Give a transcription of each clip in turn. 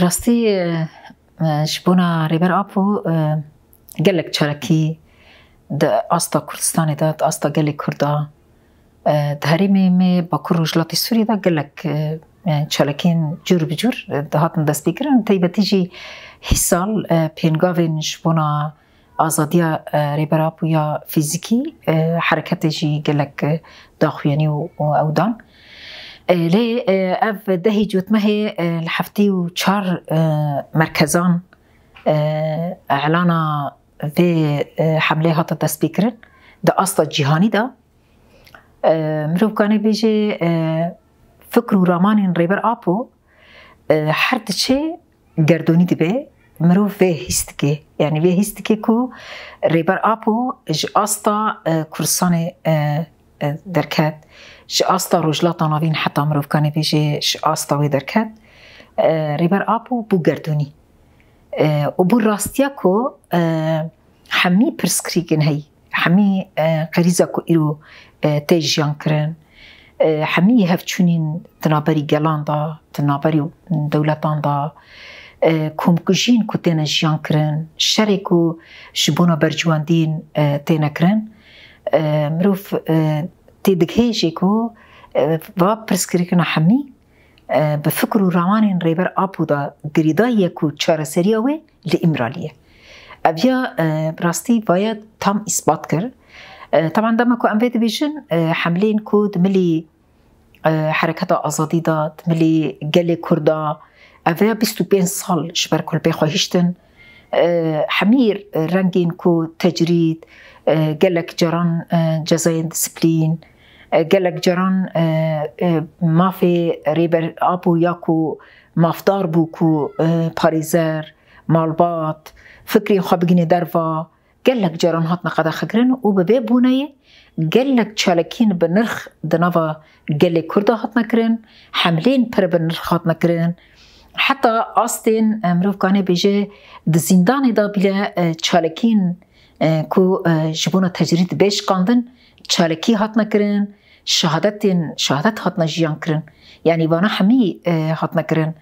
راستی جبونا ریبر آبو گلک چرکی ده آستا کردستان ده ده آستا گلک کرده ده هریمه می با کروجلات سوری ده گلک چالکین جور بجور ده هاتن دست بگیرن تایبتی جی هیسال پینگاوین جبونا آزادی ریبر آبو یا فیزیکی حرکت جی گلک داخویانی و اودان آه، لی اف آه، دهی جوت مه مهي آه، و چار مرکزان اعلانا في حمله هات تسبيكرن ده اصلا جهاني ده مروف كان بيجي فكر ورامان يعني ريبر ابو حرت شي گردونی دبی مرو وی هست که یعنی وی هست که کو ریبر آپو اج آستا کرسان درکت شقاستا رجلا طنافين حتى مروف کانی بیجه شقاستا وی درکت اه، ريبر آبو بو جردوني اه، و بو راستیا کو اه، همی پرسکریگن هی همی قریزا تيجيان كرن حمي هفتشونين تنابري همی هفچونین دا تنابری دولتان دا كوم كجين كو تينا جيان كرن کو شبونا برجواندین تينا كرن مروف تي دكهيجي كو پرسکری آه، کنا حمی آه، به فکر و روان آبو دا دريدا يكو چاره سریا لامراليه ابيا براستي آه، بايا تام اثبات كر طبعا دما كو انفيد فيجن حملين كو دملي حركه ازادي دا دملي قالي كردا افيا بيستو بين سال شبر كل بيخو هشتن حمير رنجين كو تجريد قالك جران جزاين ديسبلين قال لك جيران ما في ريبر ابو ياكو مافدار بوكو باريزر مالبات فكري خو بگینه دروا قال لك جيران هاتنا قدا خكرن و ببي بونيه قال لك تشالكين بنرخ دنافا قال لك كردا هاتنا كرن حملين پر بنرخ هاتنا كرن حتى آستين مروف كانه بيجي د زندان دا بلا تشالكين کو جبونه تجرید بيش قاندن چالکی هات نکرین شهادت شهادت هات نجیان كرن يعني وانا همی اه، هات كرن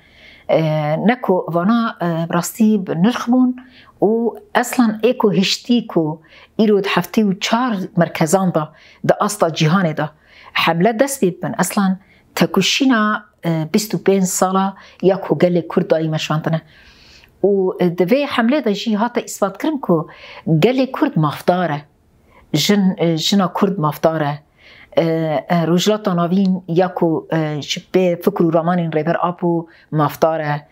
اه، نکو وانا براستي اه، بنرخبون و اصلا ايكو کو ایرود هفته و چار مركزان دا دا اصلا جهان دا حمله دست بیبن اصلا تكوشينا بستو بين صالة ياكو قال كرد دایی شانتنا و دوی حمله دا جی هاتا اثبات کرم کو گل کرد مافداره جن جنا کرد مافداره روجلاتا ناوین یاکو شبه فکر و رامان ریبر آبو مافتاره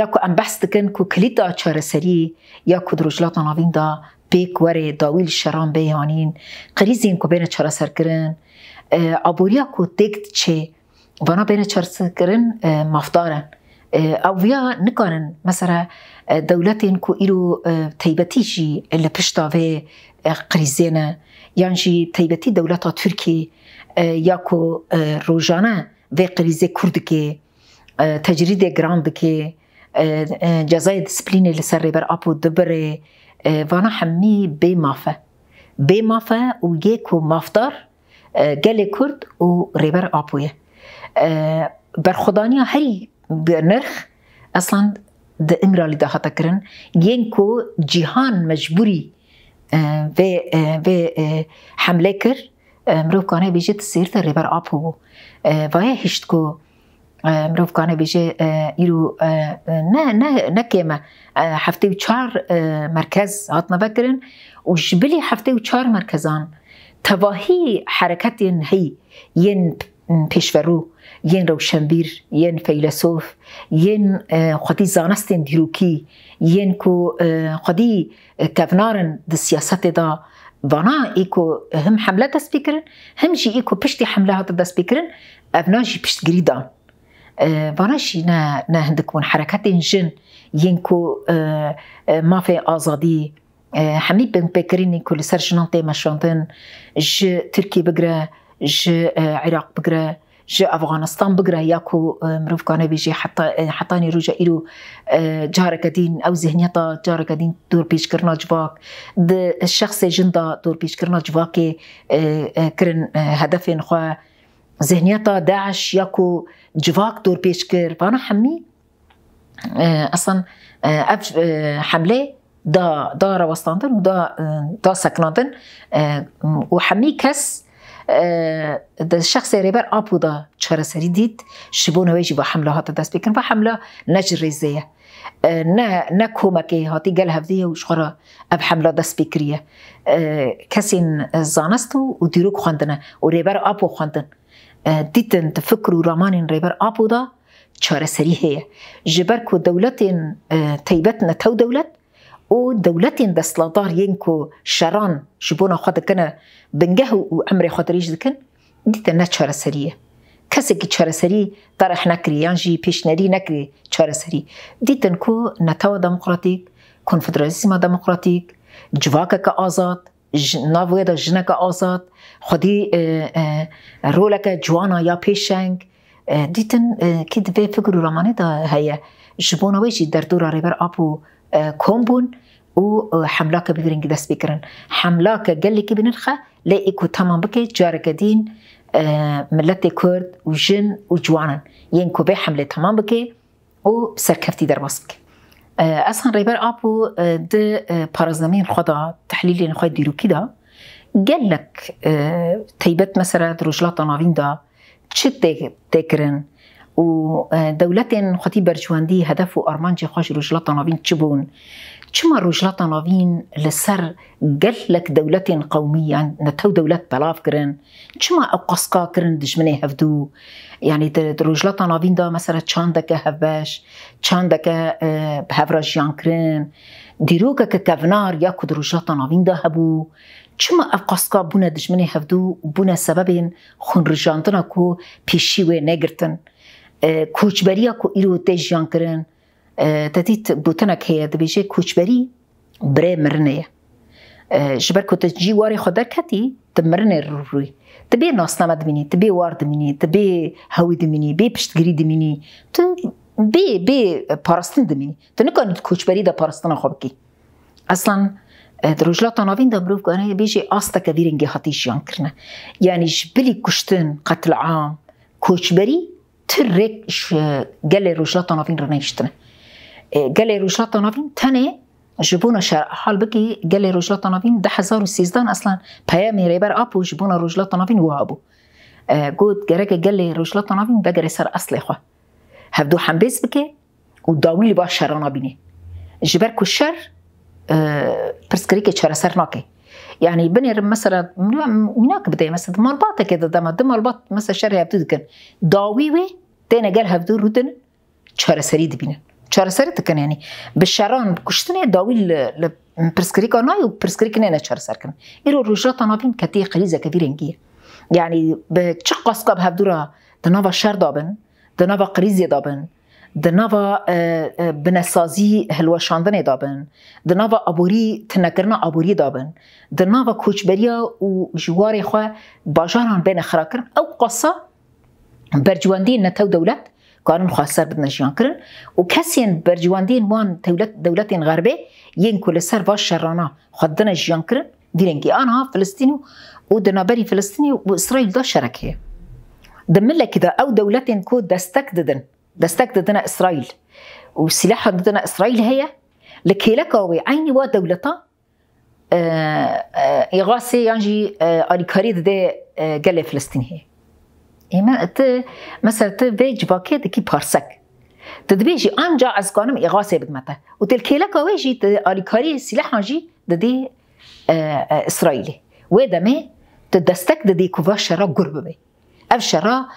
یاکو ام بحث دکن کو کلیتا چاره سری یاکو روجلاتا ناوین دا پیک وره داویل شران بیانین قریزین کو بین چاره سر کرن آبوریا کو تکت چه وانا بین چاره سر کرن مافتارن او ویا نکارن مثلا دولتین کو ایرو تایبەتی ژی لە پشتاوێ قریزێنە یانژی تایبەتی دەولەتا تورکی یاکۆ ڕۆژانە vê qrîzê kur dike tecrîdê giran dike cezayê displînê li ser rêber apû dibirê vana hemî bê mafe bê mafe û yê ku mafdar gelê kurd û rêber apûye berxudaniya herî nirx eslan د امرالي ده هتا کرن ينكو جيهان مجبوري في و حمله کر مروف كانه بيجي تصير في ريبر اب هو وهي هشتكو مروف كانه بیجه ایرو نه نه نه هفته و نكيمة مرکز هات نبکرن و جبلی هفته و وشار مرکزان تواهی حرکتی هي ين پیشورو یەن ڕەوشەمبیر یەن فەیلسۆف یەن خودی زانستێن دیروکی یەن کو خودی کەڤنارن د سیاستێدا ڤانا ئیکۆ هەم حملە دەستپیکردن هەمژی ئیکۆ پشتی حملە هاتە دەستپیکردن ئەڤناژی پشتگیریدان ڤاناشی نە هەندکبوون حرەکەتێن ژن یەن کو مافێ ئازادی هەمی بنپێکردنی کو لەسەر ژنان تێمەشاندن ji Tirکی بگرە ج آه، عراق بقرا ج افغانستان بقرا ياكو آه، مروف كان بيجي حتى آه، حطاني روجا إلو جارك دين او ذهنيتا جارك دين دور بيش كرنا جواك الشخص جندا دور بيش كرنا جواكي كرن هدفين خو ذهنيتا داعش ياكو جواك دور بيش كر فانا حمي اصلا اف حمله دا دا روستاندن ودا دا سكناندن وحمي كس د شخص ریبر دا چهار سری دید شبونه ویجی با حمله هات دست بکن و حمله نجری زیه نه نه کمکی هاتی گل هفته و شخرا اب حمله دست بکریه کسی زانست و دیرو خواندن و ریبر آپو خواندن دیدن تفکر و رامان ریبر دا چهار سری هیه جبر که دولت تیبت نتو دولت ودولتين دا سلادار ينكو شران شبونا خود كنا بنجهو وأمر خود ريج دكن ديتا نا چاره سريه کسی که چاره سری طرح نکری یا جی پیشنری نکری چاره سری دیدن کو نتاو دموکراتیک کنفدرالیسم دموکراتیک جواک که آزاد ناوی دا جنک آزاد خودی رولک جوانا یا پیشنگ دیدن که دوی فکر رامانه دا هیه جبونا ویجی در دورا ریبر آبو كومبون حملاك بيرنج دس بيكرن حملاك قال لك كبن الخا لقيكو تمام بكي جارك قدين آه، ملتي كرد وجن وجوانا ينكو يعني بي حملة تمام بكي در بسك آه، اصلا ريبر ابو آه، د بارزمين خدا تحليل خد ديرو كده قال لك تيبت مثلا رجلات نافين دا تشد تكرن ودولتين خطي برجواندي هدفه أرمانجي خاش رجلات نافين تشبون چما رجلات نافين لسر قلك دولتين قومية يعني نتو دولت بلاف كرن چما أو قصقا كرن دجمني هفدو يعني رجلات نافين دا مثلا چاندك هفاش چاندك بهفراجيان كرن دیروکه که کفنار یا کد رجاتا ناوین ده هبو چما اف قصقا بونه دجمنی هفدو بونه سببین خون رجاندنا کو پیشی و نگرتن کوچبریا کو ایرو تجیان کرن تدید بوتنک هیا دبیجه کوچبری بره مرنه جبر کو تجی واری خود درکتی تمرن روی تبی ناسنامه دمینی تبی وار دمینی تبی هوی دمینی بی پشتگیری دمینی تو بی بی پارستن دمینی تو نکنید کوچبری دا پارستن خوب کی اصلا دروجلات ناوین دا مروف گانه بیجی آستا که ویرنگی حتی جیان کرنه یعنی جبلی کشتن قتل عام کوچبری ترك trek galer shlatan avin ranishtin galer shlatan avin تاني جبونا شر حال بكي قال لي رجلا طنافين ده حزار السيزدان اصلا بيامي ريبر ابو جبونا رجلا طنافين وابو إيه، قد جرك قال لي رجلا طنافين بقري سر اصلي خو هبدو حنبيس بكي وداويل باش شرنا بيني جبر كشر برسكريكي شر إيه، سر ناكي يعني بني مثلا هناك بدا مثلا مالباتا كده دما دما الباط مثلا شرها بتذكر داوي وي تانا قالها بدون رودن چهار سری دبینن چهار سری تکن یعنی به شران کشتن داوی ل برسکری کنای و برسکری کنه نه چهار سر کنه ایرو رجات نابین کتی قلیزه کبیرنگیه يعني بتشقص قب هبدورا دنابا شر دابن دنابا قريز دابن د نوا بنسازی هلوشاندن دابن د نوا ابوری تنکرنا ابوری دابن د نوا کوچبریا او جوار خو باجاران بین خراکر او قصه برجواندی نتو دولت قانون خواستر بدنا جیان کرن و کسین برجواندین وان دولت دولتین غربه ین کل سر باش شرانا خدنا جیان کرن دیرنگی آنها فلسطینی و دنابری فلسطینی و اسرائیل دا شرکه د ملک دا او دولتین کو دستک ددن ده استك ضدنا إسرائيل وسلاحها ضدنا إسرائيل هي لكيلكوي عيني دولتا يغاسي آه، آه، يعني، ينجي آه، اريكاري ده قال فلسطين هي إما ت مثلا بيج باكي كي بارسك تدبيجي أنجا أزقانم إغاسي بدمته وتلكيلكوي جي أريكاري سلاح انجي ددي إسرائيلي وده ما تدستك ددي كوفا شرا قرب أف شرا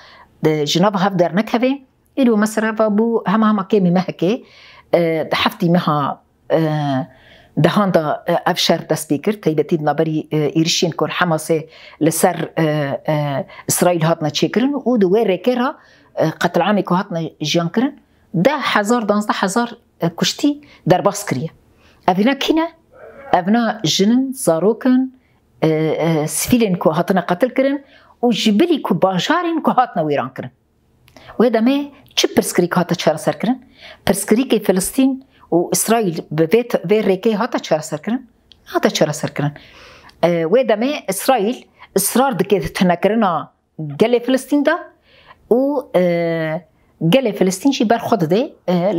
جناب دار نكهبي إلو مسرابا بو هما هما كامي مهكي آه، حفتي مها آه، دهاندا آه، أفشار دا سبيكر تيبتي نبري ايرشين كور حماسي لسر اسرائيل هاتنا تشيكرن ودوار كيرا قتل عامي كو هاتنا جيانكرن دا حزار دانزده حزار كشتي درباس كريا افنا كينا افنا جنن زاروكن سفيلين كو هاتنا قتل كرن وجبلي كو باجارين كو هاتنا ويران كرن وهذا ما چه پرسکری که هاتا چهار سر کرن؟ پرسکری که فلسطین و اسرائیل به ریکه هاتا چهار سر کرن؟ هاتا چهار سر کرن و دمه اسرائیل اصرار دکه تنکرنا گل فلسطین دا و گل فلسطین شی بر خود ده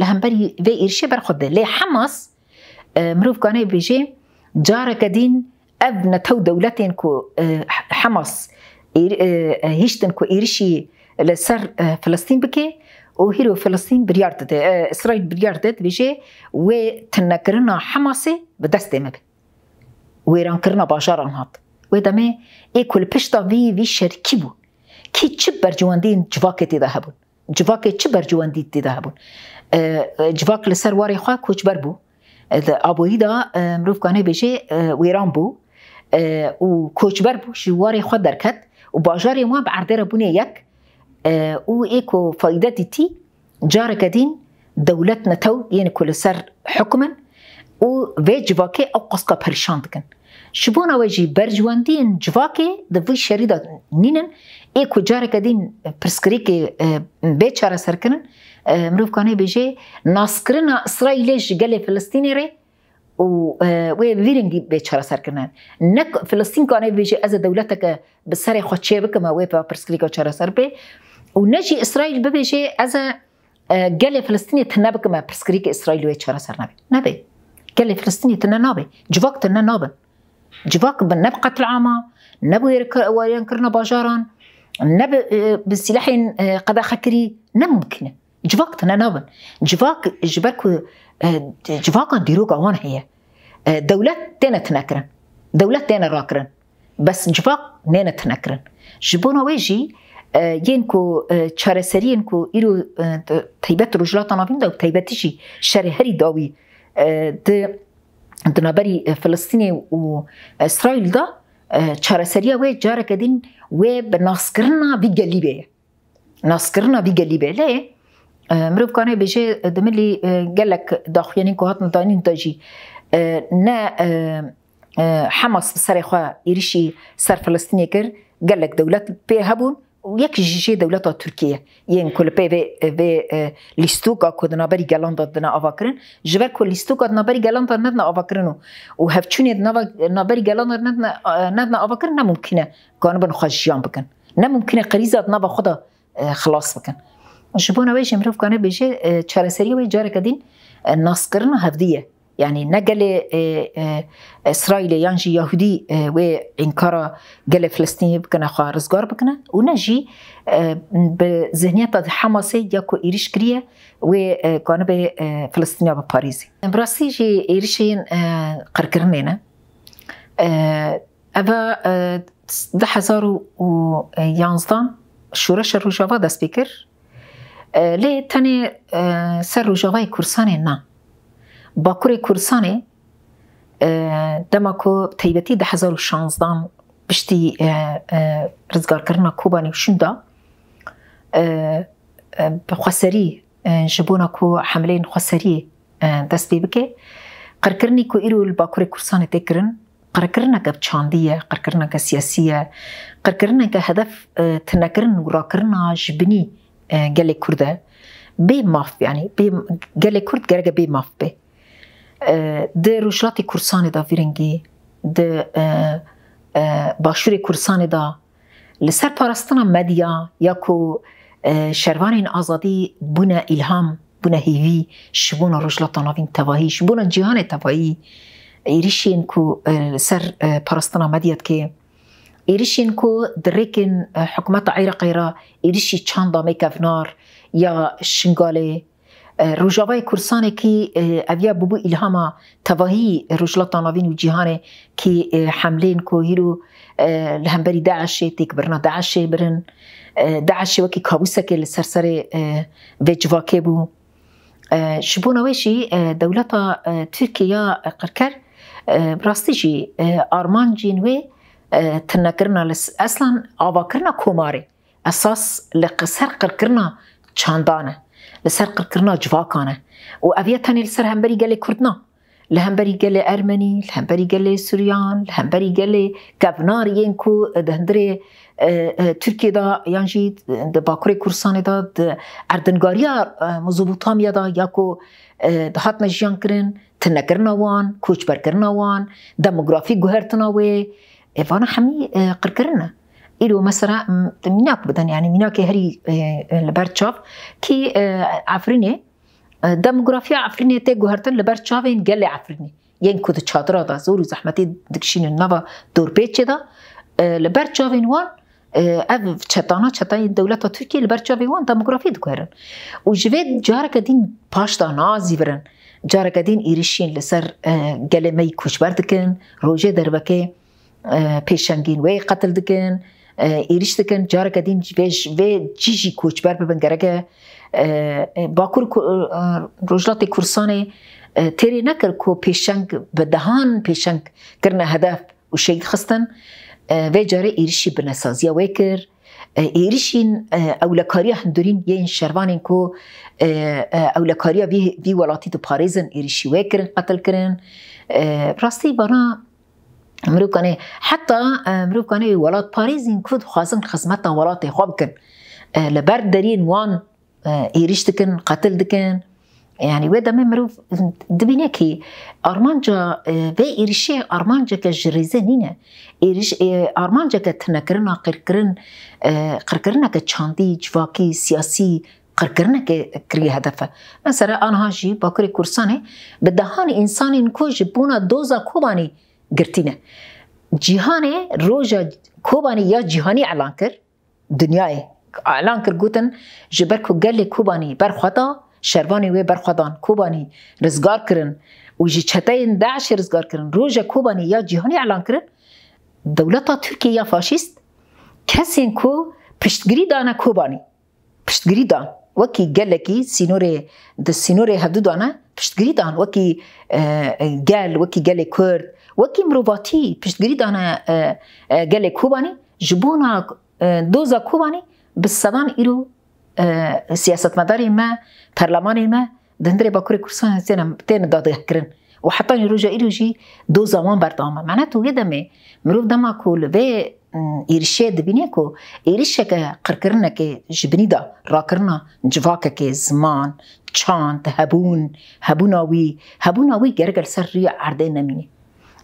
لهمبری و ایرشه بر خود ده لی حماس مروف کانه بیجه جاره کدین اب نتو دولتین کو حماس هشتن کو ایرشی لسر فلسطین بکه او هیرو فلسطین بریار داده اسرائیل بریار داده بیشه و تنکرنا حماسه به دست مبه ویران کرنا باجاران هات و دمه ای کل پشتا وی وی شرکی بو کی چه برجواندین جواکه تیده هبون جواکه چه برجواندی تیده هبون جواک لسر واری خواه کجبر بو آبویی دا مروف کانه بیشه ویران بو و کجبر بو شواری خود درکت و باجاری ما بعرده ربونه یک او ايكو فائدات تي جارة كدين دولتنا تو يعني كل سر حكما و فيج فاكي او قصقا برشاند كن شبونا واجي برجواندين جواكي دفي شريدا نينن ايكو جارة كدين برسكريكي بيتشارة سركنن مروف كاني بيجي ناسكرنا اسرائيليش قال فلسطيني ري و ويرنجي بيتشارة سركنن نك فلسطين كاني بيجي از دولتك بسري خوتشي بكما ويبا برسكريكا شارة سربي ونجي اسرائيل ببيجي أزا آه، قال فلسطيني تنبك ما برسكريك اسرائيل ويت ويتشارا سر نبي نبي قال لي فلسطيني تنا نبي جواك آه، آه، تنا نبي جواك بنب قتل عامة نبي كرنا باجاران نب بالسلاح قدا خكري نمكن جواك تنا نبي جواك جبرك جواك ديروك عوان هي دولات تنا تنكرن دولات تنا راكرن بس جواك نينا تنكرن جبونا ويجي yenko çareseri yenko iru taybet rojlatan avin da taybetişi şerheri davi de دنابري فلسطيني و اسرائيل دا چارەسەریە وێ جارەکە دین وێ بە ناسکردنا بیگەلی بێ ناسکردنا بیگەلی بێ لێ مرۆڤکانێ بێژێ دملی gelek daxuyanên ku hatin danîn da jî ne hemas bi serê xwe êrişî ser Filistînê kir gelek dewlet pê hebûn jakž že dövlet av Türkiye yen kulüpe ve ve e, listuka koduna beri gelanda dına avakrin jiver ko listuka dına beri gelanda nedna avakrinu u hevçuni dına beri gelanda nedna nedna avakrin ne mümkine kanı ben xajiyan bikin ne mümkine qriza dına ba xoda خلاص bikin ji bo navê ji mirov kanê bêje çareseriyê wê careke din nas kirina hevdî ye يعني نقل إسرائيلي ينجي يهودي وإنكرا قال فلسطيني بكنا خارز قار بكنا ونجي بذهنية حماسي يكو إيريش كريا وكان بفلسطينيا بباريزي براسي جي إيريشين قرقرنينا أبا ده هزارو يانزدان شورش الرجاوة دست بكر ليه تاني سر رجاوة كرسان نه باکووری کوردستانێ دەما کۆ تایبەتی دە 1960 پشتی ڕزگارکردنا کۆبانی شوندا بەخواسەری ژبوونا کۆ حملەیە خواسەری دەست پێ بکێ قەرکردنی کۆ ئیرو باکووری کوردستانی تێکردن قەرکردنەکە بچاندیە قەرکردنەکە سیاسیە قەرکردنەکە هەدەف تنەکردن وراکردنا ژبنی گەلێک کووردە بێ مافیانی گەلێک کورد گەرگە بێ ماف بێ د روجلاتي کورسانê da Viringî di e, e, başûrê Kursanê da li ser parastina medya ya ku e, şervanên azadî bûne îlham bûne hêvî ji bona rojlata navîn tevahî ji bona cîhanê tevahî êrişên ku li ser parastina medya dike êrişên ku di rêkên hikûmeta Iraqê ra êrişî çanda mê kevnar ya şingalê рӯжаваи курсане ки авия бубу илҳама таваҳии рӯжлатанавин ӯ ҷиҳане ки ҳамлен коҳиру ли ҳамбари даъше текбирна даъше бирин даъше ваки кабусаке ли сарсари веҷваке бу ji bo navê jî dewleta Tirkiya qirker rastî jî armancên wê tirnekirina li eslan avakirina komarê esas li qeser qirkirina çandan e. لسر قرکردنا جواکانه و اویا تانی لسر همبری گله کردنا لهمبری گله ارمنی لهمبری گله سوریان لهمبری گله گبناریین کو دهندره ترکیه دا یانجی د باکوری کورسان دا د اردنگاریا مزوبوتامیا دا یا کو د هات نجیان کرن تنکرنا وان کوچ برکرنا وان دموگرافی گوهرتنا و ایوانا همی قرکرنه له مثلا مناك بدن يعني مناك هري لبرچاف كي عفرينه دموگرافیا عفرینه ته گوهرتن لبر چاوین گله عفرینه یعنی کد چادر دا زور زحمتی دکشین نوا دور پیچه دا لبر چاوین وان اف چتانا چتای دولت ترکیه لبر چاوین وان دموگرافی دکوهرن و جوید جارک دین پاش دا نازی برن جارک دین ایریشین لسر گله می کشبر دکن روژه دربکه پیشنگین وی قتل دکن êriş dikin careke din vê vê cîjî koçber bibin gereke Bakur Rojlatê Kursanê têrê nekir ku pêşeng bi dehan pêşeng kirine hedef û şehîd xistin vê carê êrişî binesaziya wê kir, êrişîn ewlekariya hindurîn yên şervanên ku ewlekariya vî welatî tu parêzin êrişî wê kirin qetil kirin. Rastî bana مروکانه حتی مروکانه ولات پاریزین کود خازن خدمت ولات خواب کن لبر دارین وان ایریش دکن قتل دکن يعني ودا ممرو دبينكي ارمانجا في ايرشي ارمانجا كجريزانينا ايرش ارمانجا كتنكرنا قركرن قركرنا كتشاندي جواكي سياسي قركرنا كري هدفه مثلا انا هاجي باكري كورساني بدهان انسان كوج بونا دوزا كوباني گرتینه جیهانه روژا کوبانی یا جیهانی اعلان کرد دنیای اعلان کرد گوتن جبر کو گل کوبانی برخودا شروانی وی برخوادان کوبانی رزگار کرن و جی چتین داعش رزگار کرن روژا کوبانی یا جیهانی اعلان کرد دولتا ترکیه یا فاشیست کسین کو پشتگیری دانه کوبانی پشتگیری دان وکی گلکی سینور د سینور هفدو دانه پشتگیری دان وکی گل وکی گل کرد وەکی مرۆڤاتی پشتگیریدانە گەلێک کوبانی ji bona doza kubanî bi sevan îro siyasetmedarê me perlemanê me dindirê bakurê kursan tên dadkirin û heta roja îro jî doza wan berdame mene tu wê demê mirov dema ku li vê êrişê dibîne ku êrişeke qirkirinekê ji binî da rakirina civakekê ziman çand hebûn hebûna wî hebûna wî geregel ser rûya erdê nemîne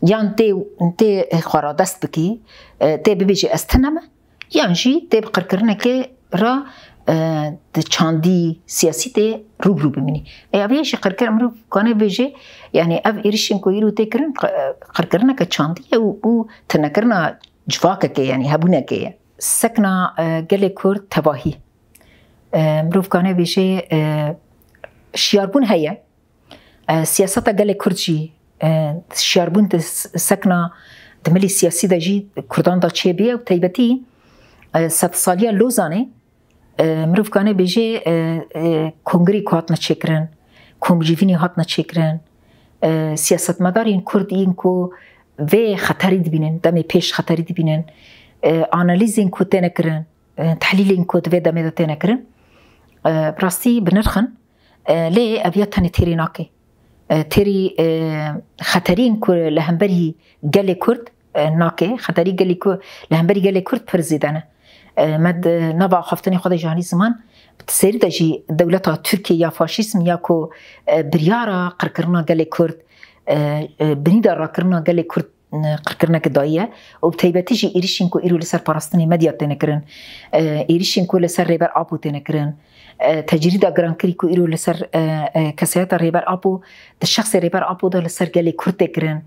یان تی تی خورا دست بکی تی ببیجی استنمه یان جی تی بقرکرنه که را د چاندی سیاسی ته روبرو بمینی ای اوی شي قرکر امرو کنه بيجي یعنی اف ایرشن کو یرو ته کرن قرکرنا که چاندی او او تنکرنا جواکه که یعنی هبونه که سکنا گله کور تباهی مروف کنه بيجي شیاربون هيا سیاست گله کورچی شیاربون سکنا د ملي سیاسي د جی کوردان د چي بي او تایبتي سب سالیا لوزانه مروفکانه بيجي کنګري کوات نه چیکرن کومجیوینی هات نه چیکرن سیاستمدارین کوردین کو و خطری دبینن دمه پیش خطری دبینن آنالیزین کو تنکرن تحلیلین کو دوی دمه تنکرن براستی بنرخن ليه ابيات تاني تيريناكي تری خطرین که لهمبری گل کرد ناکه خطری گلی که لهمبری گل کرد پرزیدنه مد نوا خفتنی خود جهانی زمان سری دجی دولتا ترکیه یا فاشیسم یا کو بریارا قرکرنا گل کرد بنی دار قرکرنا گل کرد قرکرنا کدایه او تیبتی جی ایریشین کو ایرو لسر پاراستنی مدیا تنکرن ایریشین کو لسر ریبر آبو تنکرن تجريد جرانكريكو إيرو لسر كسيات الريبر أبو الشخص الريبر أبو ده لسر جالي كرد جرن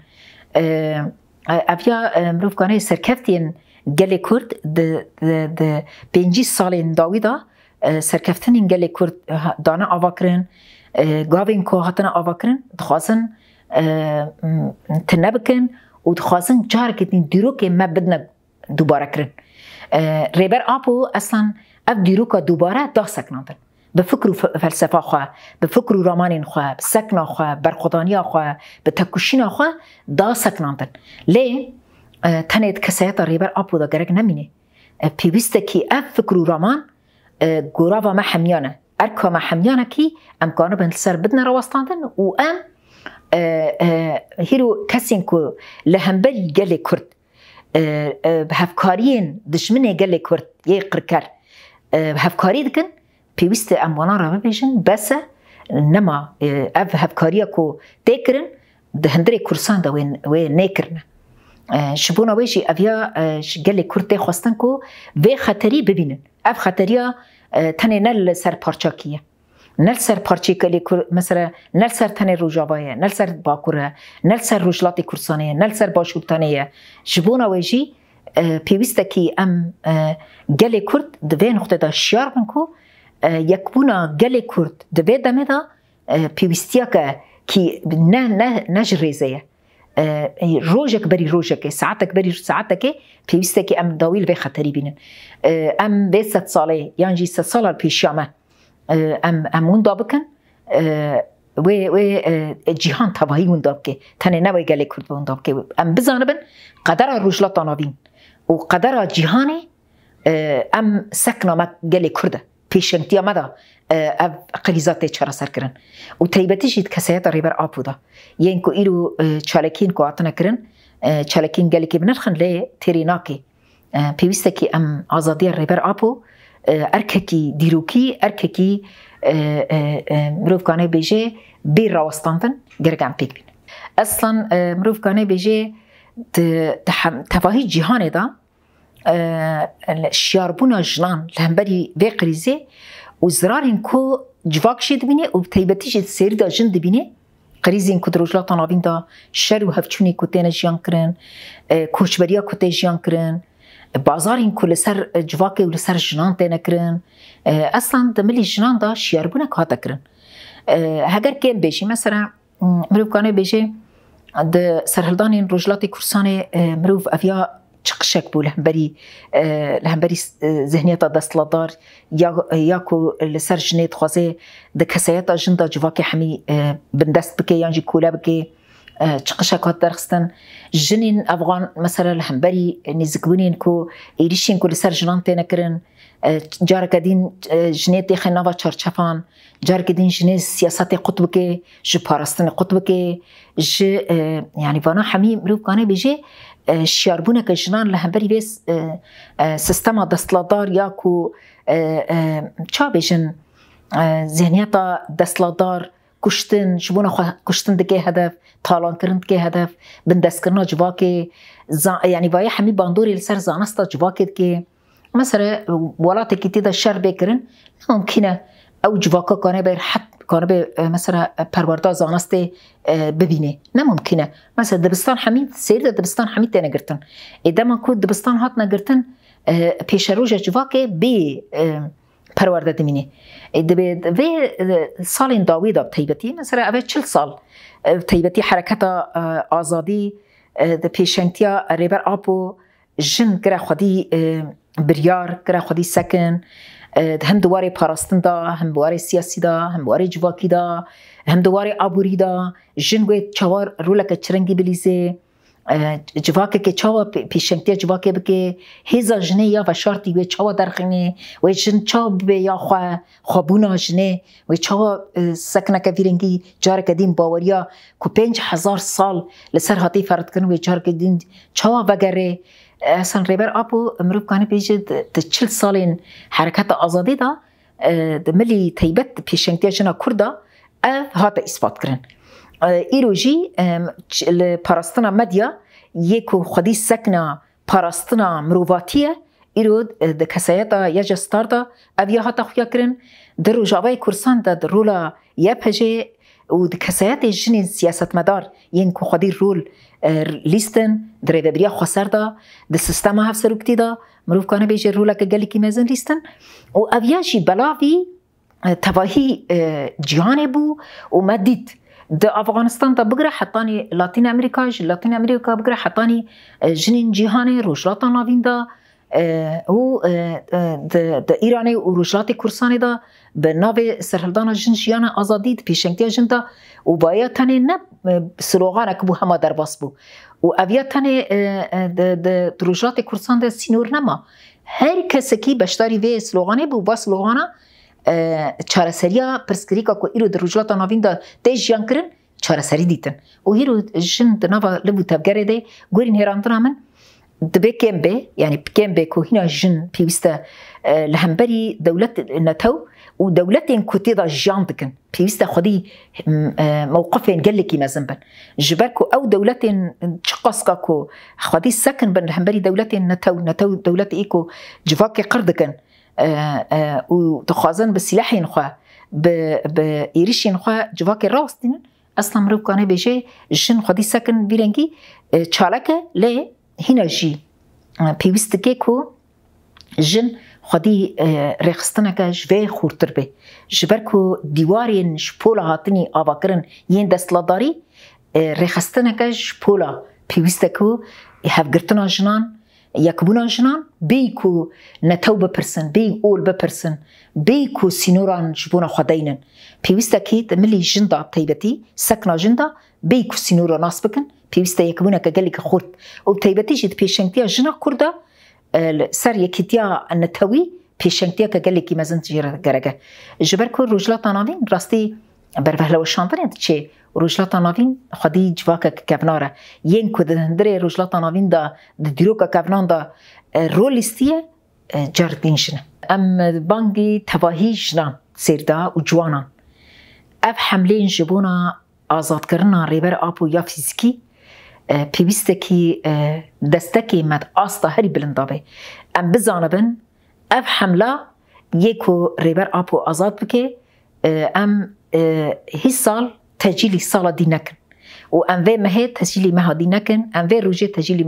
أبيا مروف كانه سر كفتين جالي كرد د د د بينجي سالين داويدا سر كفتين جالي كرد دانا أواكرن قابين كو هاتنا أواكرن دخازن تنبكن ودخازن جار كتين ديروك ما بدنا دوباره کرن ریبر آبو اصلا اب دیروکا دوباره ده سکناندن به فکر و فلسفه خو به فکر و رمان خو به سکنا خو برخدانی خو به تکوشینا خو دا سکناندن لی تنید کسایت ریبر آپو دا گرگ نمینه پیوسته کی اف فکر و رمان گراوا ما حمیانه ارکا ما حمیانه کی امکانه بن سر بدنا رواستاندن و ام هیرو کسین کو لهمبل گلی کرد بهفکارین دشمنه گلی کرد یه قرکر بهفکاری دکن پێویستە ئەم وەڵان ڕەبێژن بەسە نەما ئەف هەفکاریەک و تێکردن هەندێک کورسان دا وێ نێکردە. ji bûna wê jî evya ji gelê Kurd tê xwestin ku vê xeterî bibînin. Ev xeteriya tenê ne li ser parçakî ye. Nel ser parçêkelê mesela nel ser tenê Rojava ye, nel ser Bakur e, nel ser Rojlatê Kursanê ye, nel ser başûtanê ye. Ji bûna wê jî pêwîstekî em gelê Kurd di vê nixteda şiyar bin ku یەکبوونا gelê کورد dibê demeda پێویستیەکە نەژ ڕێزەیە ڕۆژێک بەری ڕۆژەکەی ساعتك بەری ساعتەکەی پێویستێکی ئەم داویل بێ خەتەری بینن ئەم بێ سە ساڵێ یانجی سە ساڵە پیشامە ئەم ئەموندا بکەن جیهان تەواهی وندا بکێ تەنێ نەوەی گەلێ کورد بەوندا بکێ ئەم بزانە بن قەدەرە ڕۆژلە تەناوین و قەدەرە جیهانی ئەم سەکنامە گەلێ کووردە پیشنتیا مدا اب قلیزات چرا سر کرن و تایبتیشید کسایت ریبر آبودا یعنی که ایرو چالکین کو آتنا کرن چالکین گلی که بنرخن لی تیری ناکی پیوسته که ام آزادی ریبر آبو ارککی دیروکی ارککی مروف کانه بیجه بیر راوستاندن گرگم پیک بین اصلا مروف کانه بیجه تفاهی جهانه دا شیاربونا جنان لهمبری وی قریزه و زرارین کو جواک شید بینه و تیبتی شید سیر دا جند بینه قریزین کو دروجلا تنابین دا شر و هفچونی کو تین جیان کرن کوچبریا کو تین جیان کرن بازارین کو لسر جواک و لسر جنان تین کرن اصلا دا ملی جنان دا شیاربونا کاتا کرن هگر کم بیشی مثلا مروکانه بیشی د سرهلدانین رجلات کورسان مروف افیا چقشک بوو آه، آه، لە هەمبەری لە هەمبەری زهنێتە دەستڵدار یاکو لەسەر ژنێت خوازێ دە کەسەیەتە ژندا جوواکە هەمی آه، بندەست بکە یانجی کولە بکێ چقشە کات دەرخستن ژنین ئەفغان مەسەرە لە هەمبەری نزگبوونین کو عێریشین کو لەسەر ژنان جارگه دین جنه دیخه نوا چارچفان جارگه دین جنه سیاست قطب که جه پارستن قطب که جه یعنی وانا همی مروف گانه بیجه شیاربونه که جنان لهمبری بیس سیستما دستلادار یا کو چا بیجن ذهنیتا دستلادار کشتن جبونه خو کشتن دگه هدف تالان کردن دگه هدف بندست کردن جواکه یعنی وای همی باندوری لسر زانستا جواکه که مثلا ولات كي تدا شر بكرن ممكنه او جواکا کانه بر حد کانه به مثلا پروردا زانست ببینه نه ممکنه مثلا دبستان همین سیر دبستان همین تنه گرتن ادما کو دبستان هات نگرتن پیشروج جواکه بی پرورده دمینه دبی و سال داوی داب تیبتی مثلا اول چل سال تیبتی حرکت آزادی پیشنتیا ریبر آبو جن گره خودی بریار کرا خودی سکن هم دواره پاراستن دا هم دواره سیاسی دا هم دواره جواکی دا هم دواره آبوری دا جنگوی چوار رولک چرنگی بلیزه جواکه که چاوا پیشنگتی جواکه بکه هیزا جنه یا و شارتی و چاوا درخنه و جن چاوا به یا خوا خوابونا جنه و چاوا سکنه که ویرنگی جار کدین باوریا که پنج هزار سال لسر حتی فرد کن و جار کدین چاوا بگره سن ریبر آپو مرو کانی بیجه ده چل سالین حرکت آزادی دا ده ملی تیبت پیشنگتی جنا کردا اف هات اثبات کرن ایرو جی پاراستنا مدیا یکو خودی سکنا پاراستنا مرواتیه ایرو د کسایتا یا جستاردا اویا هات خویا کرن در روجاوای کورسان د رولا یا پجه او د کسایت جن سیاستمدار یین کو خودی رول لیستن درێدەدریا خۆسەر دا د سیستەما هەفسەرکتی دا مرۆڤکانە بێژێ ڕوولەکە گەلێکی مێزن لیستن و ئەڤیاشی بەلاوی تەواهی جیانێ بوو و مە دیت. د افغانستان ته بګره حطانی لاتین امریکا ج لاتین امریکا بګره حطانی جنین جهانی روشلاتا ناویندا او د د ایرانی او روشلاتی کورسانی دا به ناو سرحلدان جن جیان ازادی د پیشنګتیا جن دا او باید تنه نه سلوغانك بو هما درباس بو و اویا تنه د دروجات کورسان د سینور نما هر کسکی بشتاری وی سلوغانه بو با سلوغانه چارەسەریە پرسکریکا کو ئیر و دروژات ناویندا دەی ژیان کردن چارەسەری دیتن و هیر و ژن دناوا لەبوو تەبگەرێ دەی گورین هێراندنا من دبێ کێم بێ یعنی بکێم بێ کۆهینا ژن پێویستە لە هەمبەری دەولەت نەتەو ودولتين كتيدا جاندكن بيستا خدي موقفين قلكي مازنبن جباكو او دولتين تشقسكاكو خدي سكن بن همبري دولتين نتو نتو دولت ايكو جفاكي قردكن وتخازن بسلاحين خوا بإيريشين خوا جفاكي راستين اصلا مرو كان بيجي جن خدي سكن بيرنجي تشالكه لي هنا جي بيوستكي كو جن خودی رخستنکه جوه خورتر به جبر که دیوارین شپولا هاتنی آوا کرن یین دستلاداری رخستنکه شپولا پیوسته که هفگرتنا جنان یکبونا جنان بی کو نتو بپرسن بی اول بپرسن بی کو سینوران جبونا خداینن پیوسته که ملی جندا تیبتی سکنا جندا بی کو سینورا ناس بکن پیوسته یکبونا که گلی که خورد و تیبتی جد پیشنگتی جنا کرده سر یەکیتیا نەتەوی پێشنگتیەکە گەلێکی مەزن گەرەگە ژبەر کو ڕژلاتان ناوین ڕاستی بەرە لەوە شانتنێت چێ ڕژلاتان ناوین خودی جواکە کەبناە یەن کو دەندرێ ڕژلاتان ناویندا دیرۆکە کەبناندا ڕۆلیستیە جاردین ژنە ئەم بانگی تەواهی ژنان سێردا و جوانان ئەف حملێن ji bona azadkirina rêber ap û ya fîzikî پێویستێکی دەستەکی مەد ئاستا هەری بلندابێ ئەم بزانبن ئەف حملا یەک و ڕێبەر ئاپ و ئازاد بکێ ئەم هیچ ساڵ تەجیلی ساڵە دی نەکرد و ئەمێ مەهێ تەجیلی مەهادی نەکەن ئەمێ ڕژێ تەجیلی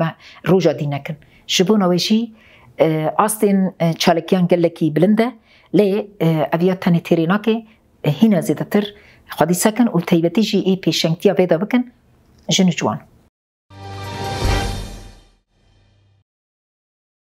ڕۆژە دی نەکرد شبوونەوەیشی ئاستێن چالکیان گەلەکی بلندە لێ ئەویا تەنێ تێری ناکێ هینە زیدەتر خودی سەکەن و تەیبەتیژی ئێ پێشنگتییا بێدا بکەن ژن جوان